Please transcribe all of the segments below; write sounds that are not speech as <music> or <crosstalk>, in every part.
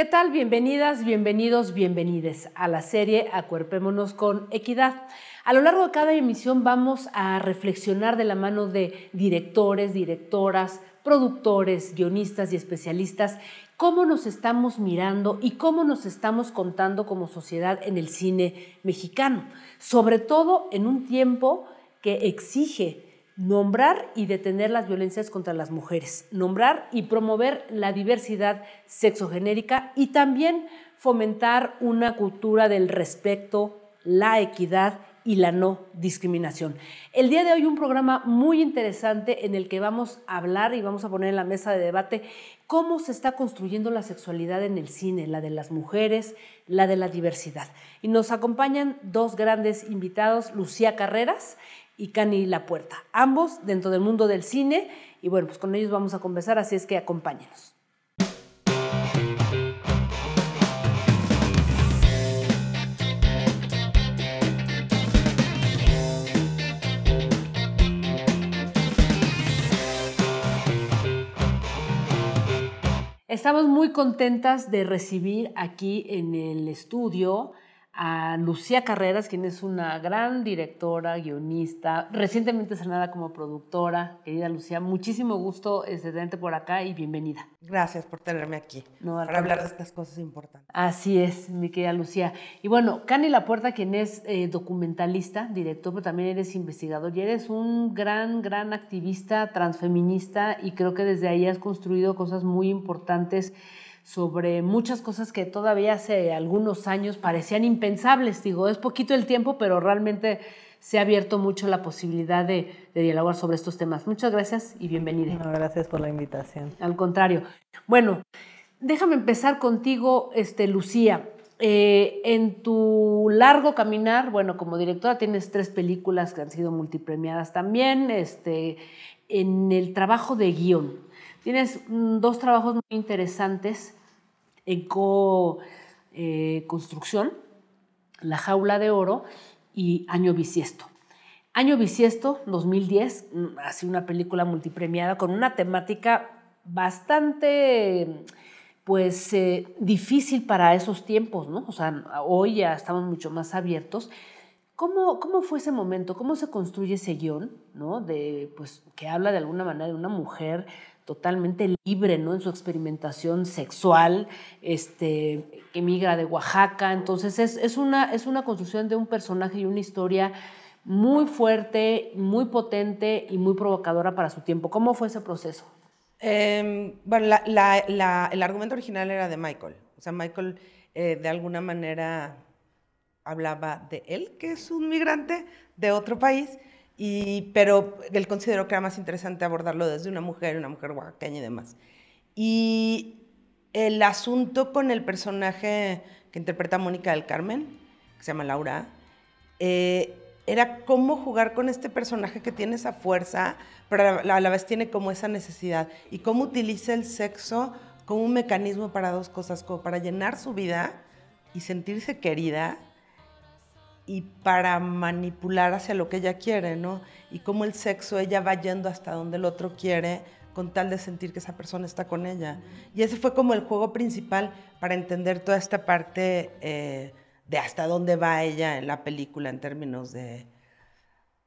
¿Qué tal? Bienvenidas, bienvenidos, bienvenides a la serie Acuerpémonos con Equidad. A lo largo de cada emisión vamos a reflexionar de la mano de directores, directoras, productores, guionistas y especialistas cómo nos estamos mirando y cómo nos estamos contando como sociedad en el cine mexicano, sobre todo en un tiempo que exige nombrar y detener las violencias contra las mujeres, nombrar y promover la diversidad sexogenérica y también fomentar una cultura del respeto, la equidad y la no discriminación. El día de hoy un programa muy interesante en el que vamos a hablar y vamos a poner en la mesa de debate cómo se está construyendo la sexualidad en el cine, la de las mujeres, la de la diversidad. Y nos acompañan dos grandes invitados, Lucía Carreras, y Cani La Puerta, ambos dentro del mundo del cine. Y bueno, pues con ellos vamos a conversar, así es que acompáñenos. Estamos muy contentas de recibir aquí en el estudio a Lucía Carreras, quien es una gran directora, guionista, recientemente estrenada como productora. Querida Lucía, muchísimo gusto este, tenerte por acá y bienvenida. Gracias por tenerme aquí para hablar de estas cosas importantes. Así es, mi querida Lucía. Y bueno, Cani Lapuerta, quien es eh, documentalista, director, pero también eres investigador y eres un gran, gran activista transfeminista y creo que desde ahí has construido cosas muy importantes sobre muchas cosas que todavía hace algunos años parecían impensables. Digo, es poquito el tiempo, pero realmente se ha abierto mucho la posibilidad de, dialogar sobre estos temas. Muchas gracias y bienvenida. gracias por la invitación. Al contrario. Bueno, déjame empezar contigo, este, Lucía. Eh, en tu largo caminar, bueno, como directora tienes tres películas que han sido multipremiadas también, este, en el trabajo de guión. Tienes mm, dos trabajos muy interesantes en co, eh, construcción, La jaula de oro y Año bisiesto. Año bisiesto, 2010, sido mm, una película multipremiada con una temática bastante pues eh, difícil para esos tiempos, ¿no? O sea, hoy ya estamos mucho más abiertos, ¿Cómo, fue ese momento? ¿Cómo se construye ese guión, ¿no? De, pues, que habla de alguna manera de una mujer totalmente libre, ¿no? En su experimentación sexual, este, que emigra de Oaxaca. Entonces, es, una, es una construcción de un personaje y una historia muy fuerte, muy potente y muy provocadora para su tiempo. ¿Cómo fue ese proceso? Em, bueno, el argumento original era de Michael. O sea, Michael eh, de alguna manera hablaba de él, que es un migrante de otro país, y, pero él consideró que era más interesante abordarlo desde una mujer, una mujer oaxaqueña y demás. Y el asunto con el personaje que interpreta Mónica del Carmen, que se llama Laura, eh, era cómo jugar con este personaje que tiene esa fuerza, pero a la vez tiene como esa necesidad, y cómo utiliza el sexo como un mecanismo para dos cosas, como para llenar su vida y sentirse querida, y para manipular hacia lo que ella quiere, ¿no? Y cómo el sexo ella va yendo hasta donde el otro quiere con tal de sentir que esa persona está con ella. Y ese fue como el juego principal para entender toda esta parte eh, de hasta dónde va ella en la película en términos de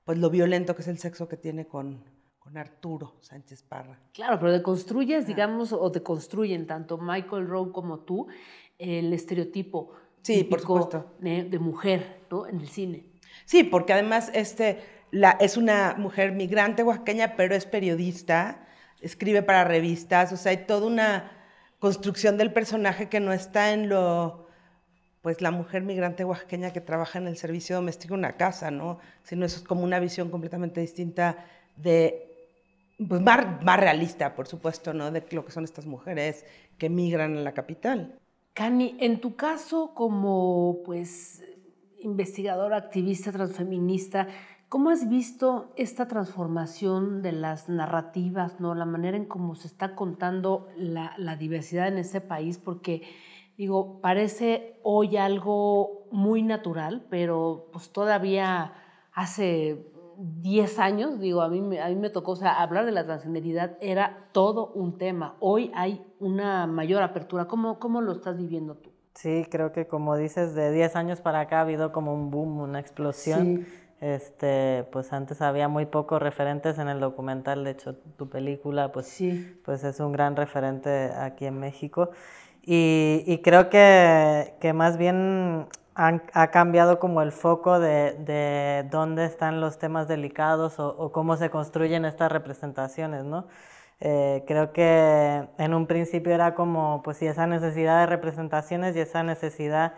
pues lo violento que es el sexo que tiene con, con Arturo Sánchez Parra. Claro, pero deconstruyes, digamos, o deconstruyen tanto Michael Rowe como tú el estereotipo sí, por supuesto. De, mujer en el cine. Sí, porque además este, es una mujer migrante oaxaqueña, pero es periodista, escribe para revistas, o sea, hay toda una construcción del personaje que no está en lo, pues la mujer migrante oaxaqueña que trabaja en el servicio doméstico en una casa, ¿no? Sino eso es como una visión completamente distinta de pues más, más, realista, por supuesto, ¿no? De lo que son estas mujeres que migran a la capital. Cani, en tu caso como pues investigadora, activista transfeminista, ¿cómo has visto esta transformación de las narrativas, ¿no? la manera en cómo se está contando la, diversidad en ese país? Porque, digo, parece hoy algo muy natural, pero pues todavía hace 10 años, digo, a mí, a mí me tocó, o sea, hablar de la transgeneridad era todo un tema. Hoy hay una mayor apertura. ¿Cómo, cómo lo estás viviendo tú? Sí, creo que como dices, de 10 años para acá ha habido como un boom, una explosión. Este, pues antes había muy pocos referentes en el documental, de hecho tu película pues, sí. pues es un gran referente aquí en México. Y, creo que, que más bien ha cambiado como el foco de, de, dónde están los temas delicados o, cómo se construyen estas representaciones, ¿no? Eh, creo que en un principio era como, pues sí, esa necesidad de representaciones y esa necesidad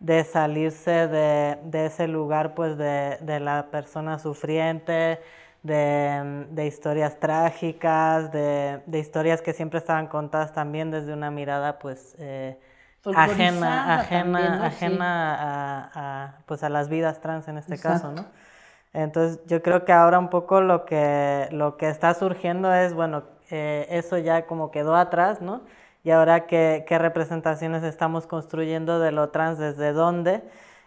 de salirse de, de ese lugar, pues de, de la persona sufriente, de, de historias trágicas, de, historias que siempre estaban contadas también desde una mirada, pues... Eh, ajena, ajena, ajena a, pues a las vidas trans en este caso, ¿no? Entonces yo creo que ahora un poco lo que, lo que está surgiendo es, bueno, eh, eso ya como quedó atrás, ¿no? Y ahora qué, representaciones estamos construyendo de lo trans, desde dónde.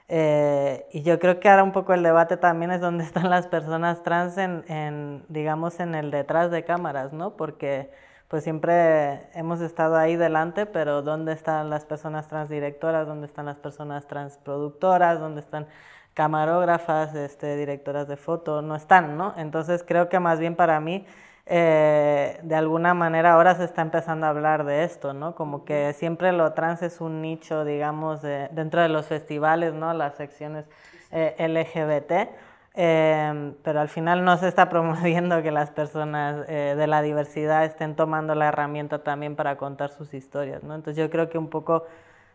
Eh, y yo creo que ahora un poco el debate también es dónde <laughs> están las personas trans en, digamos, en el detrás de cámaras, ¿no? Porque pues siempre hemos estado ahí delante, pero ¿dónde están las personas transdirectoras? ¿Dónde están las personas transproductoras? ¿Dónde están camarógrafas, este, directoras de foto? No están, ¿no? Entonces creo que más bien para mí, eh, de alguna manera ahora se está empezando a hablar de esto, ¿no? Como que siempre lo trans es un nicho, digamos, de, dentro de los festivales, ¿no? Las secciones eh, LGBT Em, pero al final no se está <laughs> promoviendo que las personas eh, de la diversidad estén tomando la herramienta también para contar sus historias, Entonces yo creo que un poco,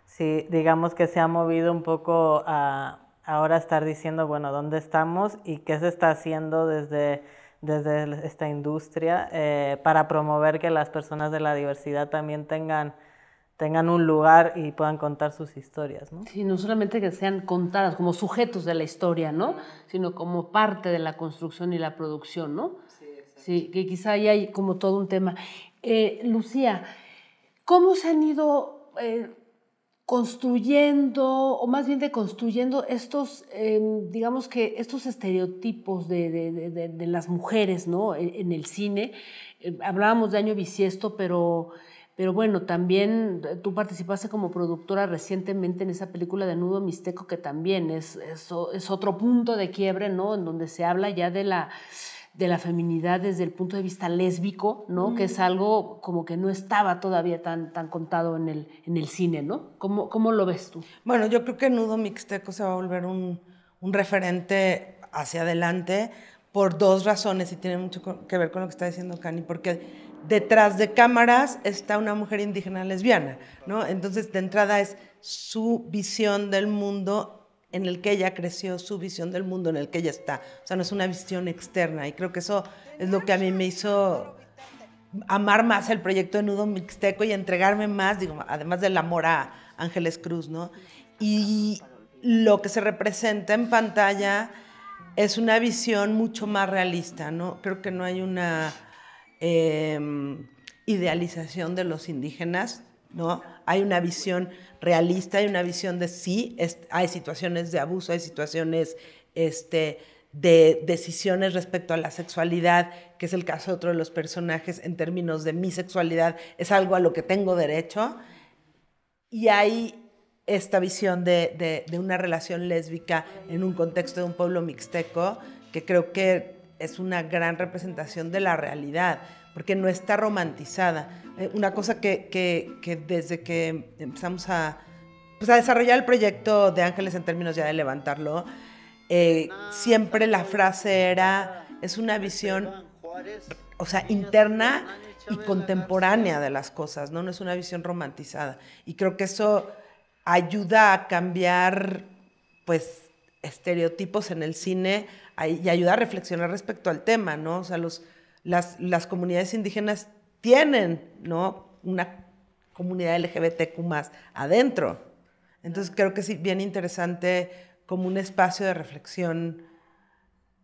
si digamos que se ha movido un poco a ahora estar diciendo, bueno, ¿dónde estamos y qué se está haciendo desde, desde esta industria eh, para promover que las personas de la diversidad también tengan tengan un lugar y puedan contar sus historias, ¿no? Sí, no solamente que sean contadas como sujetos de la historia, ¿no? Sino como parte de la construcción y la producción, ¿no? Sí, sí que quizá ahí hay como todo un tema. Eh, Lucía, ¿cómo se han ido eh, construyendo, o más bien deconstruyendo estos, em, digamos que estos estereotipos de, las mujeres, ¿no? E, en el cine. Eh, hablábamos de año bisiesto, pero pero bueno, también eh, tú participaste como productora recientemente en esa película de Nudo Mixteco, que también es, es, otro punto de quiebre, ¿no? En donde se habla ya de la de la feminidad desde el punto de vista lésbico, ¿no? Que es algo como que no estaba todavía tan, tan contado en el, en el cine, ¿no? ¿Cómo, ¿Cómo, lo ves tú? Bueno, yo creo que Nudo Mixteco se va a volver un, un, referente hacia adelante por dos razones y tiene mucho que ver con lo que está diciendo Cani, porque detrás de cámaras está una mujer indígena lesbiana, ¿no? Entonces, de entrada es su visión del mundo en el que ella creció, su visión del mundo en el que ella está. O sea, no es una visión externa. Y creo que eso es lo que a mí me hizo amar más el proyecto de Nudo Mixteco y entregarme más, digo, además del amor a Ángeles Cruz, ¿no? Y lo que se representa en pantalla es una visión mucho más realista, ¿no? Creo que no hay una Em, idealización de los indígenas, ¿no? Hay una visión realista, hay una visión de sí, hay situaciones de abuso, hay situaciones este, de decisiones respecto a la sexualidad, que es el caso otro de los personajes en términos de mi sexualidad, es algo a lo que tengo derecho. Y hay esta visión de una relación lésbica en un contexto de un pueblo mixteco, que creo que es una gran representación de la realidad, porque no está romantizada. Eh, una cosa que, desde que empezamos pues, a, desarrollar el proyecto de Ángeles en términos ya de levantarlo, eh, ah, siempre la frase era, es una visión, o sea, interna y contemporánea de las cosas, ¿no? No es una visión romantizada. Y creo que eso ayuda a cambiar, pues, estereotipos en el cine y ayuda a reflexionar respecto al tema, ¿no? O sea, los, las, comunidades indígenas tienen, ¿no? Una comunidad LGBTQ más adentro. Entonces creo que es bien interesante como un espacio de reflexión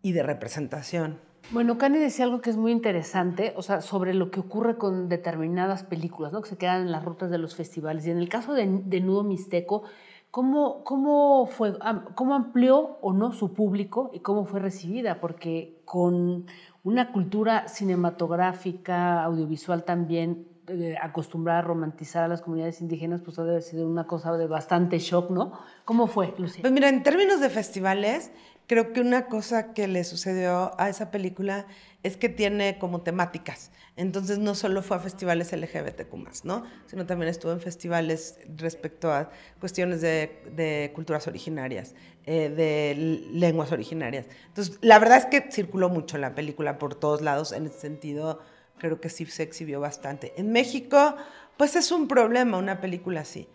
y de representación. Bueno, Kanye decía algo que es muy interesante, o sea, sobre lo que ocurre con determinadas películas, ¿no? Que se quedan en las rutas de los festivales. Y en el caso de, de Nudo Mixteco, ¿Cómo, fue, ¿Cómo amplió o no su público y cómo fue recibida? Porque con una cultura cinematográfica, audiovisual también, eh, acostumbrada a romantizar a las comunidades indígenas, pues debe haber sido una cosa de bastante shock, ¿no? ¿Cómo fue, Lucía? Pues mira, en términos de festivales, creo que una cosa que le sucedió a esa película es que tiene como temáticas. Entonces no solo fue a festivales LGBTQ, ¿no? sino también estuvo en festivales respecto a cuestiones de, culturas originarias, eh, de lenguas originarias. Entonces, la verdad es que circuló mucho la película por todos lados en ese sentido. Creo que sí se exhibió bastante. En México, pues es un problema una película así.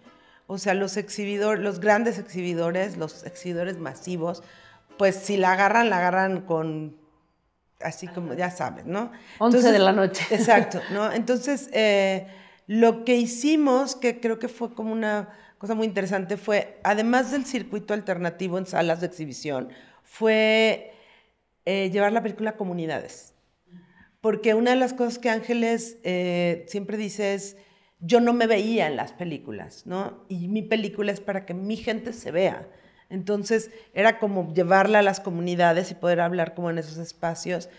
O sea, los exhibidores, los grandes exhibidores, los exhibidores masivos, pues si la agarran, la agarran con, así como ya sabes, ¿no? 11 de la noche. <laughs> Exacto, ¿no? Entonces, eh, lo que hicimos, que creo que fue como una cosa muy interesante, fue, además del circuito alternativo en salas de exhibición, fue eh, llevar la película a comunidades. Porque una de las cosas que Ángeles eh, siempre dice es, yo no me veía en las películas, ¿no? Y mi película es para que mi gente se vea. Entonces era como llevarla a las comunidades y poder hablar como en esos espacios.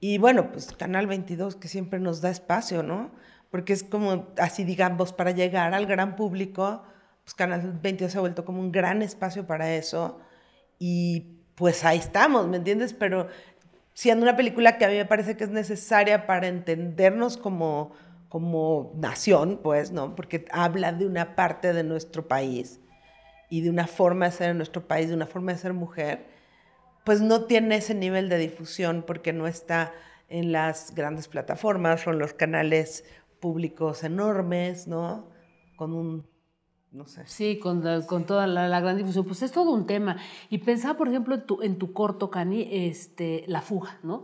Y bueno, pues Canal 22 que siempre nos da espacio, ¿no? Porque es como, así digamos, para llegar al gran público, pues Canal 22 se ha vuelto como un gran espacio para eso. Y pues ahí estamos, ¿me entiendes? Pero siendo una película que a mí me parece que es necesaria para entendernos como, como nación, pues, ¿no? Porque habla de una parte de nuestro país y de una forma de ser en nuestro país, de una forma de ser mujer, pues no tiene ese nivel de difusión porque no está en las grandes plataformas o en los canales públicos enormes, ¿no? Con un, no sé. Sí, con, con toda la, gran difusión. Pues es todo un tema. Y pensaba, por ejemplo, en tu, en tu corto, Cani, este, La Fuga, ¿no?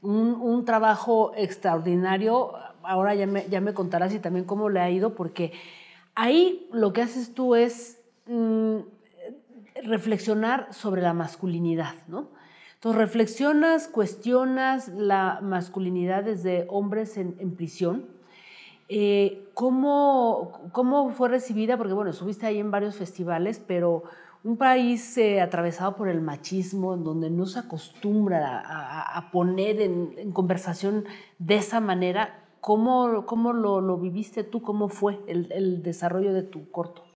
Un, un, trabajo extraordinario. Ahora ya me, ya me contarás y también cómo le ha ido, porque ahí lo que haces tú es Mm, reflexionar sobre la masculinidad, ¿no? Entonces reflexionas, cuestionas la masculinidad desde hombres en, prisión. Eh, ¿cómo, fue recibida? Porque bueno, estuviste ahí en varios festivales, pero un país eh, atravesado por el machismo, donde no se acostumbra a, poner en, conversación de esa manera, ¿cómo, cómo lo, viviste tú? ¿Cómo fue el desarrollo de tu corto?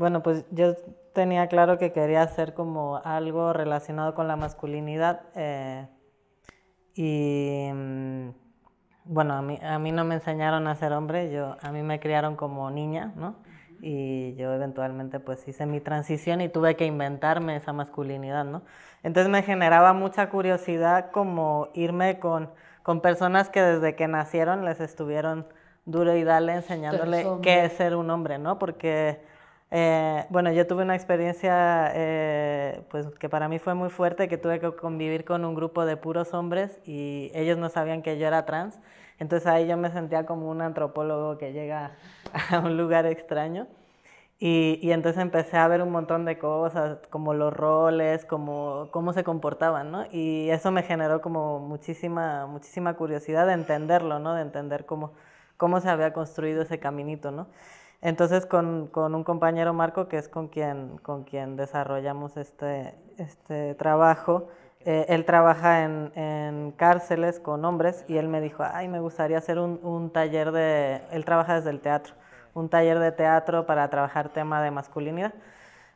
Bueno, pues yo tenía claro que quería hacer como algo relacionado con la masculinidad. Eh, y mm, bueno, a mí, a mí, no me enseñaron a ser hombre, yo, a mí me criaron como niña, ¿no? Y yo eventualmente pues hice mi transición y tuve que inventarme esa masculinidad, ¿no? Entonces me generaba mucha curiosidad como irme con, con personas que desde que nacieron les estuvieron duro y dale enseñándole qué es ser un hombre, ¿no? Porque eh, bueno, yo tuve una experiencia eh, pues, que para mí fue muy fuerte, que tuve que convivir con un grupo de puros hombres y ellos no sabían que yo era trans. Entonces ahí yo me sentía como un antropólogo que llega <laughs> a un lugar extraño. Y, entonces empecé a ver un montón de cosas, como los roles, como cómo se comportaban, ¿no? Y eso me generó como muchísima, curiosidad de entenderlo, ¿no? De entender cómo, cómo se había construido ese caminito, ¿no? Entonces con, con, un compañero Marco, que es con quien, con quien desarrollamos este, este trabajo, eh, él trabaja en, en, cárceles con hombres y él me dijo, ay, me gustaría hacer un, un, taller de, él trabaja desde el teatro, un taller de teatro para trabajar tema de masculinidad.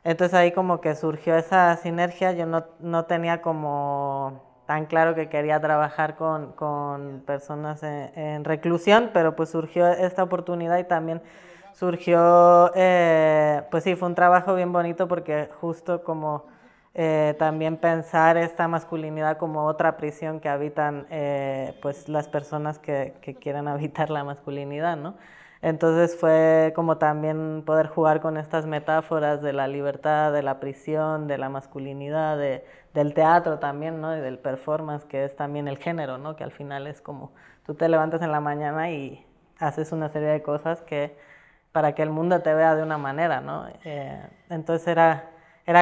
Entonces ahí como que surgió esa sinergia, yo no, no tenía como tan claro que quería trabajar con, con personas en, reclusión, pero pues surgió esta oportunidad y también surgió, eh, pues sí, fue un trabajo bien bonito porque justo como eh, también pensar esta masculinidad como otra prisión que habitan eh, pues las personas que, quieren habitar la masculinidad, ¿no? Entonces fue como también poder jugar con estas metáforas de la libertad, de la prisión, de la masculinidad, del teatro también, ¿no? Y del performance, que es también el género, ¿no? Que al final es como tú te levantas en la mañana y haces una serie de cosas que para que el mundo te vea de una manera, ¿no? Eh, entonces era,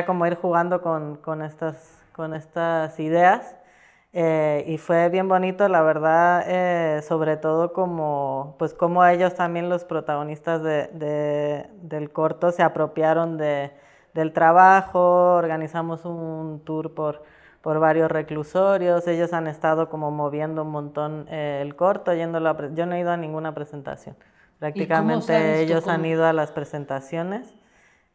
como ir jugando con, con estas, ideas eh, y fue bien bonito, la verdad, eh, sobre todo como, pues como ellos también los protagonistas del corto se apropiaron del trabajo, organizamos un tour por, varios reclusorios, ellos han estado como moviendo un montón el corto, yo no he ido a ninguna presentación. Prácticamente ellos han ido a las presentaciones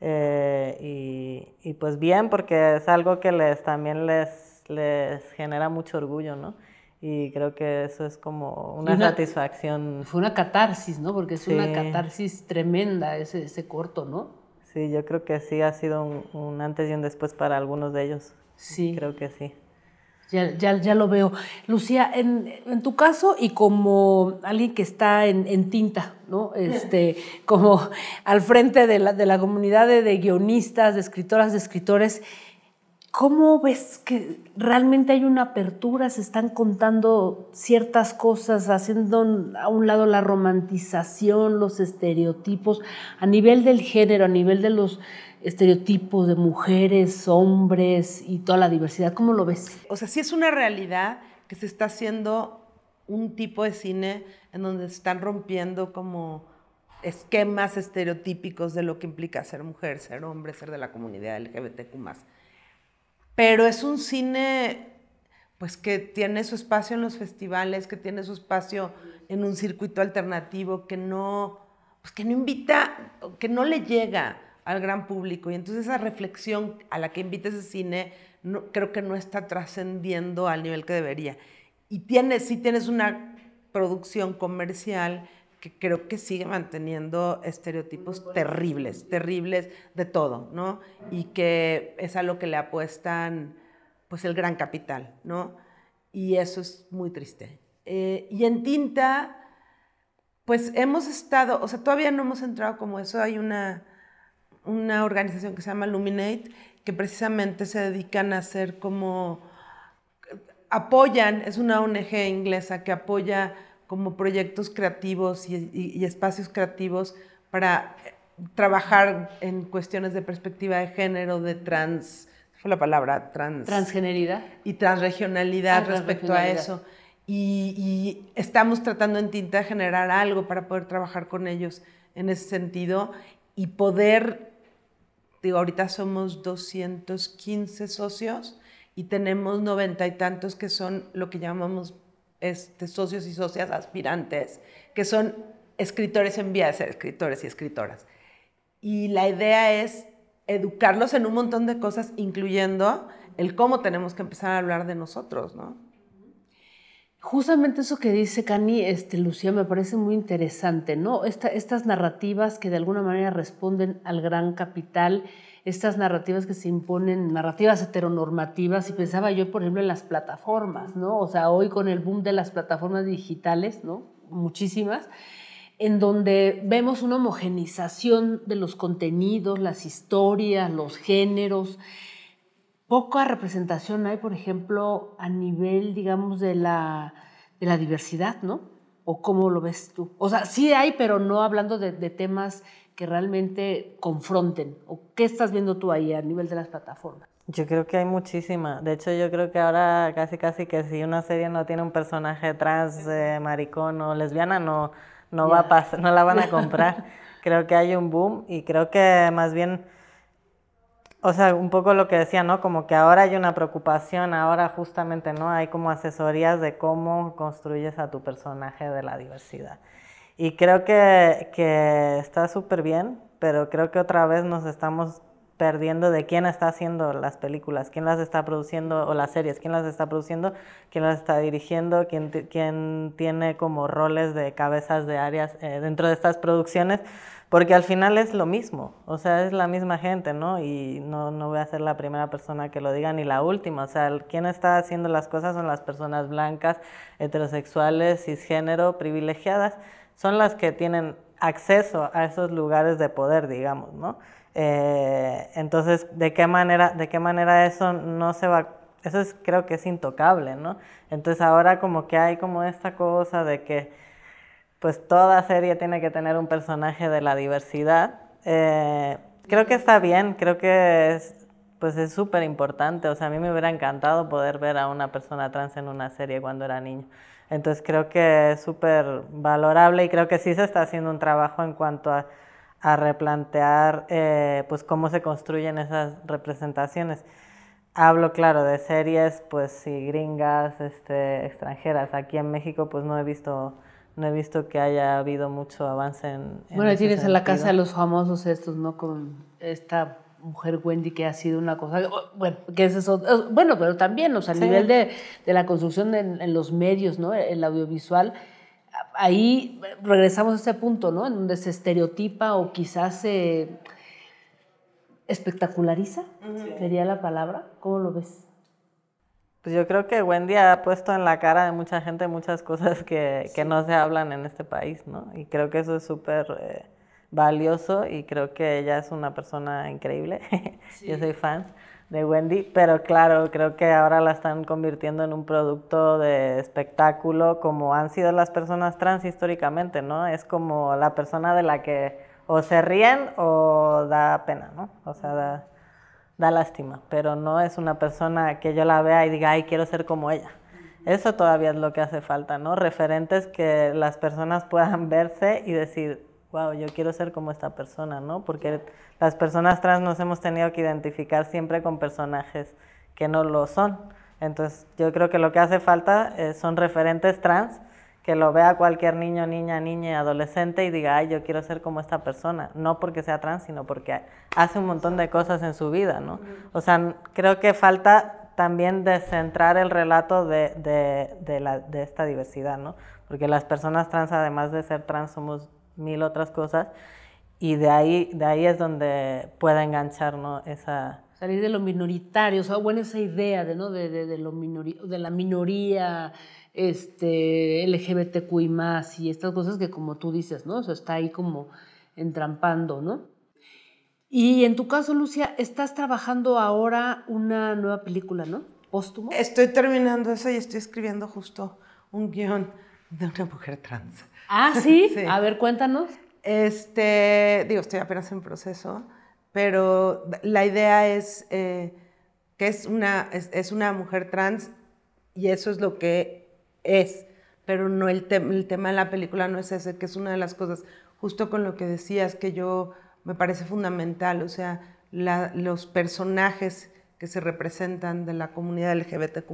eh, y, pues bien, porque es algo que les también les, les genera mucho orgullo, ¿no? Y creo que eso es como una, satisfacción. Fue una catarsis, ¿no? Porque es una catarsis tremenda ese, ese corto, ¿no? Sí, yo creo que sí ha sido un antes y un después para algunos de ellos. Sí. Creo que sí. Ya, lo veo. Lucía, en, tu caso y como alguien que está en, tinta, ¿no? Este, <laughs> como al frente de la, de la comunidad de, de, guionistas, de escritoras, de escritores, ¿cómo ves que realmente hay una apertura? Se están contando ciertas cosas, haciendo a un lado la romantización, los estereotipos, a nivel del género, a nivel de los estereotipos de mujeres, hombres y toda la diversidad. ¿Cómo lo ves? O sea, sí es una realidad que se está haciendo un tipo de cine en donde se están rompiendo como esquemas estereotípicos de lo que implica ser mujer, ser hombre, ser de la comunidad LGBTQ. Pero es un cine pues que tiene su espacio en los festivales, que tiene su espacio en un circuito alternativo, que no, pues, que no invita, que no le llega al gran público. Y entonces esa reflexión a la que invita ese cine no, creo que no está trascendiendo al nivel que debería. Y tienes, sí tienes una producción comercial que creo que sigue manteniendo estereotipos terribles, terribles de todo, ¿no? Y que es a lo que le apuestan pues el gran capital, ¿no? Y eso es muy triste. Eh, y en tinta, pues hemos estado, o sea, todavía no hemos entrado como eso, hay una una organización que se llama Luminate, que precisamente se dedican a hacer como, apoyan, es una ONG inglesa que apoya como proyectos creativos y, espacios creativos para eh, trabajar en cuestiones de perspectiva de género, de trans, fue la palabra trans. Transgeneridad. Y transregionalidad ah, respecto a eso. Y, y, estamos tratando en tinta de generar algo para poder trabajar con ellos en ese sentido y poder digo, ahorita somos 215 socios y tenemos noventa y tantos que son lo que llamamos este, socios y socias aspirantes, que son escritores en vía de ser escritores y escritoras. Y la idea es educarlos en un montón de cosas, incluyendo el cómo tenemos que empezar a hablar de nosotros, ¿no? Justamente eso que dice Cani, este, Lucía, me parece muy interesante, ¿no? estas narrativas que de alguna manera responden al gran capital, estas narrativas que se imponen, narrativas heteronormativas, y pensaba yo, por ejemplo, en las plataformas, ¿no? O sea, hoy con el boom de las plataformas digitales, ¿no? Muchísimas, en donde vemos una homogenización de los contenidos, las historias, los géneros, poca representación hay, por ejemplo, a nivel, digamos, de la, de la diversidad, ¿no? ¿O cómo lo ves tú? O sea, sí hay, pero no hablando de, temas que realmente confronten. ¿O qué estás viendo tú ahí a nivel de las plataformas? Yo creo que hay muchísima. De hecho, yo creo que ahora casi casi que si una serie no tiene un personaje trans, eh, maricón o lesbiana, no, no, va a pasar, no la van a <laughs> comprar. creo que hay un boom y creo que más bien o sea, un poco lo que decía, ¿no? Como que ahora hay una preocupación, ahora justamente, ¿no? Hay como asesorías de cómo construyes a tu personaje de la diversidad. Y creo que, está súper bien, pero creo que otra vez nos estamos perdiendo de quién está haciendo las películas, quién las está produciendo, o las series, quién las está produciendo, quién las está dirigiendo, quién, quién tiene como roles de cabezas de áreas eh, dentro de estas producciones porque al final es lo mismo, o sea, es la misma gente, ¿no? Y no, voy a ser la primera persona que lo diga ni la última, o sea, quien está haciendo las cosas son las personas blancas, heterosexuales, cisgénero, privilegiadas, son las que tienen acceso a esos lugares de poder, digamos, ¿no? Eh, entonces, ¿de qué, manera, ¿de qué manera eso no se va eso es, creo que es intocable, ¿no? Entonces ahora como que hay como esta cosa de que pues toda serie tiene que tener un personaje de la diversidad. Eh, creo que está bien, creo que es pues es súper importante. O sea, a mí me hubiera encantado poder ver a una persona trans en una serie cuando era niño. Entonces creo que es súper valorable y creo que sí se está haciendo un trabajo en cuanto a, replantear eh, pues cómo se construyen esas representaciones. Hablo, claro, de series, pues sí, gringas, este, extranjeras. Aquí en México, pues no he visto no he visto que haya habido mucho avance en... bueno, tienes en la casa de los famosos estos, ¿no? Con esta mujer Wendy que ha sido una cosa, bueno, que es eso, bueno, pero también, o sea, a nivel de, la construcción en, los medios, ¿no? El audiovisual, ahí regresamos a ese punto, ¿no? En donde se estereotipa o quizás se espectaculariza, sería la palabra, ¿cómo lo ves? Pues yo creo que Wendy ha puesto en la cara de mucha gente muchas cosas que, que no se hablan en este país, ¿no? Y creo que eso es súper eh, valioso y creo que ella es una persona increíble. <laughs> yo soy fan de Wendy, pero claro, creo que ahora la están convirtiendo en un producto de espectáculo como han sido las personas trans históricamente, ¿no? Es como la persona de la que o se ríen o da pena, ¿no? O sea, da da lástima, pero no es una persona que yo la vea y diga, ay, quiero ser como ella. Eso todavía es lo que hace falta, ¿no? Referentes que las personas puedan verse y decir, wow, yo quiero ser como esta persona, ¿no? Porque las personas trans nos hemos tenido que identificar siempre con personajes que no lo son. Entonces, yo creo que lo que hace falta eh, son referentes trans que lo vea cualquier niño, niña, niña, adolescente y diga, ay, yo quiero ser como esta persona, no porque sea trans, sino porque hace un montón de cosas en su vida, ¿no? O sea, creo que falta también descentrar el relato de, esta diversidad, ¿no? Porque las personas trans, además de ser trans, somos mil otras cosas y de ahí, de ahí es donde puede enganchar, ¿no? Esa... Salir de lo minoritario, o sea, bueno, esa idea de, ¿no? de, de, de la minoría, este, LGBTQI más y estas cosas que como tú dices, ¿no? Eso está ahí como entrampando, ¿no? Y en tu caso, Lucia, estás trabajando ahora una nueva película, ¿no? Póstumo. Estoy terminando eso y estoy escribiendo justo un guión de una mujer trans. Ah, ¿sí? <laughs> A ver, cuéntanos. Este, digo, estoy apenas en proceso, pero la idea es eh, que es una, es una mujer trans y eso es lo que es, pero no el, tema de la película no es ese, que es una de las cosas, justo con lo que decías, que yo me parece fundamental, o sea, los personajes que se representan de la comunidad LGBTQ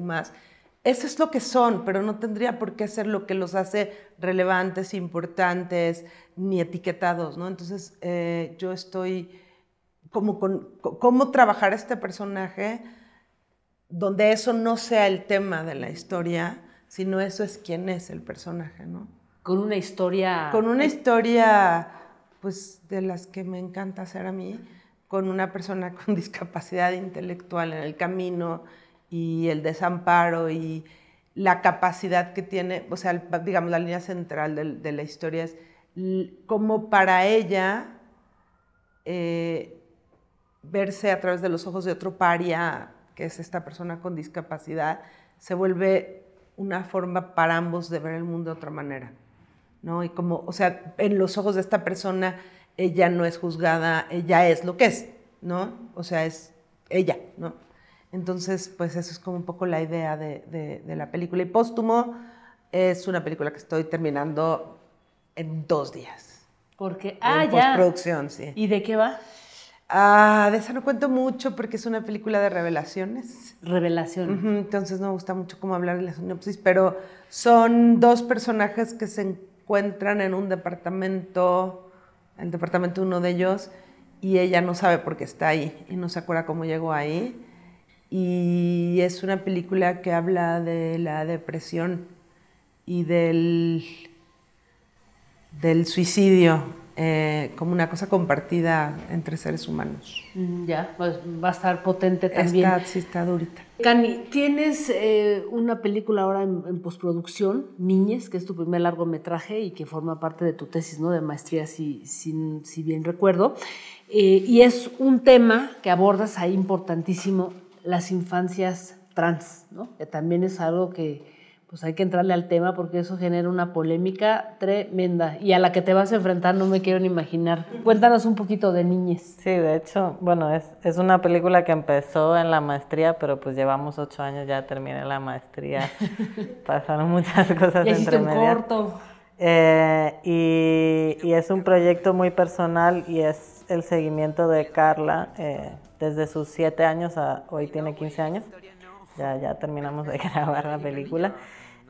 eso es lo que son, pero no tendría por qué ser lo que los hace relevantes, importantes, ni etiquetados, ¿no? Entonces, eh, yo estoy como con cómo trabajar este personaje donde eso no sea el tema de la historia sino eso es quién es el personaje, ¿no? Con una historia... Con una historia, pues, de las que me encanta hacer a mí, con una persona con <laughs> discapacidad intelectual en el camino y el desamparo y la capacidad que tiene, o sea, digamos, la línea central de, la historia es como para ella eh, verse a través de los ojos de otro paria, que es esta persona con discapacidad, se vuelve una forma para ambos de ver el mundo de otra manera, ¿no? Y como, o sea, en los ojos de esta persona, ella no es juzgada, ella es lo que es, ¿no? O sea, es ella, ¿no? Entonces, pues eso es como un poco la idea de, la película. Y Póstumo es una película que estoy terminando en dos días. Porque, ah, en ya. Postproducción, sí. ¿Y de qué va? Ah, de esa no cuento mucho porque es una película de revelaciones. Revelaciones. entonces no me gusta mucho cómo hablar de la sinopsis, pero son dos personajes que se encuentran en un departamento, el departamento uno de ellos, y ella no sabe por qué está ahí y no se acuerda cómo llegó ahí. Y es una película que habla de la depresión y del, del suicidio eh, como una cosa compartida entre seres humanos. Mm, ya, pues va a estar potente también. Está, sí, está durita. Cani, tienes eh, una película ahora en, postproducción, Niñez, que es tu primer largometraje y que forma parte de tu tesis ¿no? de maestría, si, si, bien recuerdo. Eh, y es un tema que abordas ahí importantísimo, las infancias trans, ¿no? que también es algo que, pues hay que entrarle al tema porque eso genera una polémica tremenda y a la que te vas a enfrentar no me quiero ni imaginar. Cuéntanos un poquito de Niñez. Sí, de hecho, bueno, es, es una película que empezó en la maestría, pero pues llevamos ocho años, ya terminé la maestría, <laughs> pasaron muchas cosas entre un corto. Eh, y, es un proyecto muy personal y es el seguimiento de Carla eh, desde sus siete años a hoy tiene quince años. Ya, ya terminamos de <laughs> grabar la película.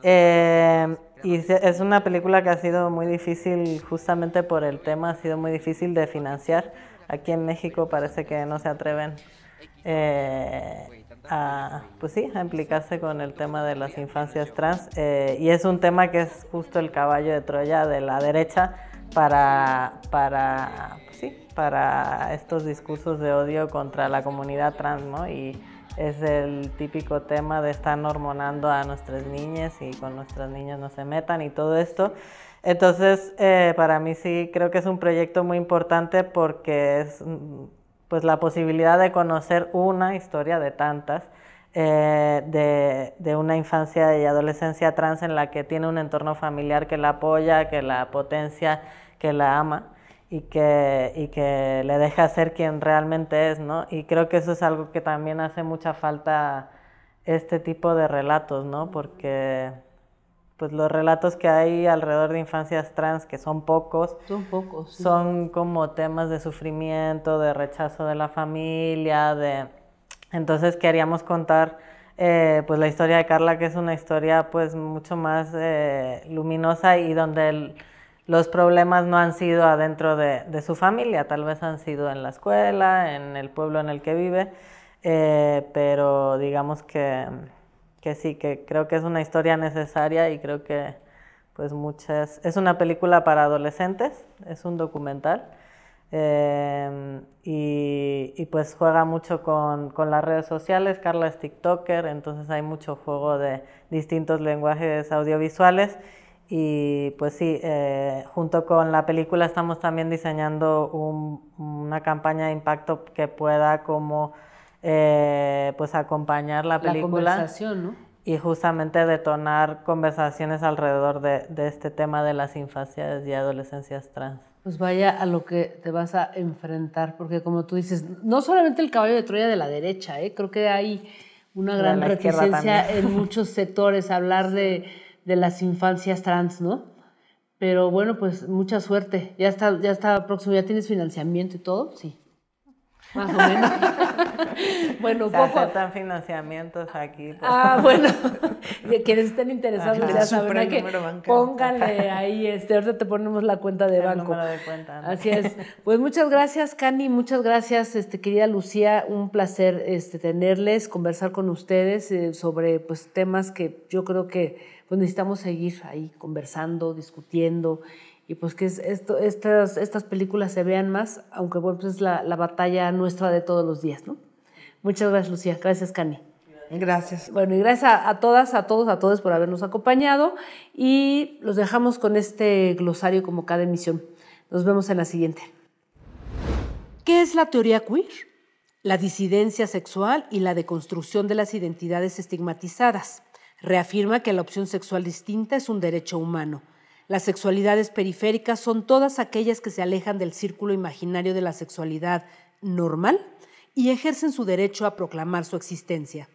Eh, y es una película que ha sido muy difícil, justamente por el tema, ha sido muy difícil de financiar. Aquí en México parece que no se atreven eh, a, pues sí, a implicarse con el tema de las infancias trans. Eh, y es un tema que es justo el caballo de Troya de la derecha para, para, pues para estos discursos de odio contra la comunidad trans, ¿no? Y, es el típico tema de estar hormonando a nuestras niñas y con nuestras niñas no se metan y todo esto. Entonces, eh, para mí sí creo que es un proyecto muy importante porque es mm, pues la posibilidad de conocer una historia de tantas eh, de, de, una infancia y adolescencia trans en la que tiene un entorno familiar que la apoya, que la potencia, que la ama y que, y que le deja ser quien realmente es, ¿no? Y creo que eso es algo que también hace mucha falta este tipo de relatos, ¿no? Porque pues los relatos que hay alrededor de infancias trans, que son pocos, son pocos, son como temas de sufrimiento, de rechazo de la familia, de entonces queríamos contar eh, pues la historia de Carla, que es una historia pues mucho más eh, luminosa y donde él los problemas no han sido adentro de, su familia, tal vez han sido en la escuela, en el pueblo en el que vive, eh, pero digamos que, sí, que creo que es una historia necesaria y creo que pues muchas... Es una película para adolescentes, es un documental. Eh, y, pues juega mucho con, con, las redes sociales, Carla es TikToker, entonces hay mucho juego de distintos lenguajes audiovisuales y pues sí, eh, junto con la película estamos también diseñando una campaña de impacto que pueda como eh, pues acompañar la película. Y justamente detonar conversaciones alrededor de, este tema de las infancias y adolescencias trans. Pues vaya a lo que te vas a enfrentar, porque como tú dices, no solamente el caballo de Troya de la derecha, ¿eh? creo que hay una gran reticencia en muchos sectores, hablar de de las infancias trans, ¿no? Pero bueno, pues mucha suerte. Ya está, ya está próximo, ya tienes financiamiento y todo, sí más o menos. <laughs> bueno, poco... aceptan financiamientos aquí. Pues. Ah, bueno, <laughs> quienes estén interesados ya saben que pónganle ahí, este, ahorita te ponemos la cuenta de banco. Así es. Pues muchas gracias, Cani, muchas gracias, este, querida Lucía, un placer este, tenerles, conversar con ustedes eh, sobre pues, temas que yo creo que pues, necesitamos seguir ahí conversando, discutiendo y pues que estas, estas películas se vean más, aunque bueno, pues, es la, batalla nuestra de todos los días, ¿no? Muchas gracias, Lucía. Gracias, Cani. Gracias. Bueno, y gracias a, a, todas, a todos, a todos por habernos acompañado y los dejamos con este glosario como cada emisión. Nos vemos en la siguiente. ¿Qué es la teoría queer? La disidencia sexual y la deconstrucción de las identidades estigmatizadas. Reafirma que la opción sexual distinta es un derecho humano las sexualidades periféricas son todas aquellas que se alejan del círculo imaginario de la sexualidad normal y ejercen su derecho a proclamar su existencia.